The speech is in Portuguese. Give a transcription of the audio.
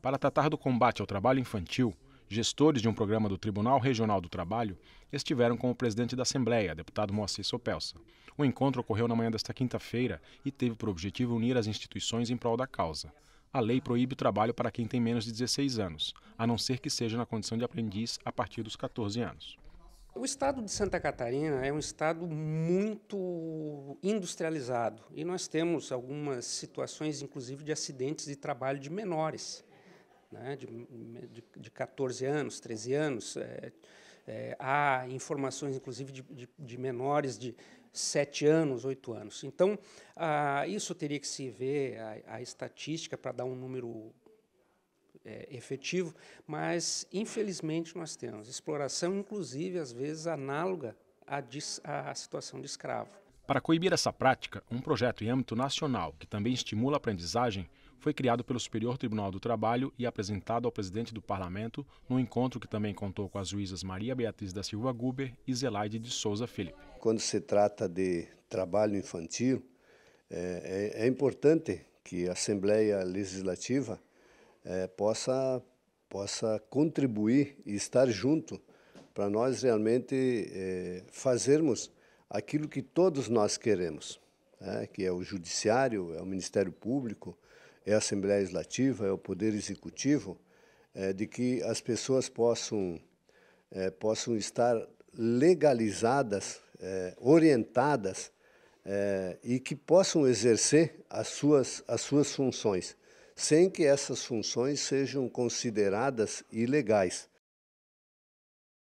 Para tratar do combate ao trabalho infantil, gestores de um programa do Tribunal Regional do Trabalho estiveram com o presidente da Assembleia, deputado Moacir Sopelsa. O encontro ocorreu na manhã desta quinta-feira e teve por objetivo unir as instituições em prol da causa. A lei proíbe o trabalho para quem tem menos de 16 anos, a não ser que seja na condição de aprendiz a partir dos 14 anos. O estado de Santa Catarina é um estado muito industrializado. E nós temos algumas situações, inclusive, de acidentes de trabalho de menores, né, de, de, de 14 anos, 13 anos. É, é, há informações, inclusive, de, de, de, menores de 7 anos, 8 anos. Então, isso teria que se ver a, a estatística para dar um número é, efetivo, mas, infelizmente, nós temos exploração, inclusive, às vezes, análoga à, à situação de escravo. Para coibir essa prática, um projeto em âmbito nacional, que também estimula a aprendizagem, foi criado pelo Superior Tribunal do Trabalho e apresentado ao presidente do parlamento num encontro que também contou com as juízas Maria Beatriz da Silva Guber e Zelaide de Souza Felipe. Quando se trata de trabalho infantil, é, é, é importante que a Assembleia Legislativa é, possa, possa contribuir e estar junto para nós realmente é, fazermos aquilo que todos nós queremos, né? que é o judiciário, é o Ministério Público, é a Assembleia Legislativa, é o Poder Executivo, é, de que as pessoas possam, é, possam estar legalizadas, é, orientadas é, e que possam exercer as suas, as suas funções, sem que essas funções sejam consideradas ilegais.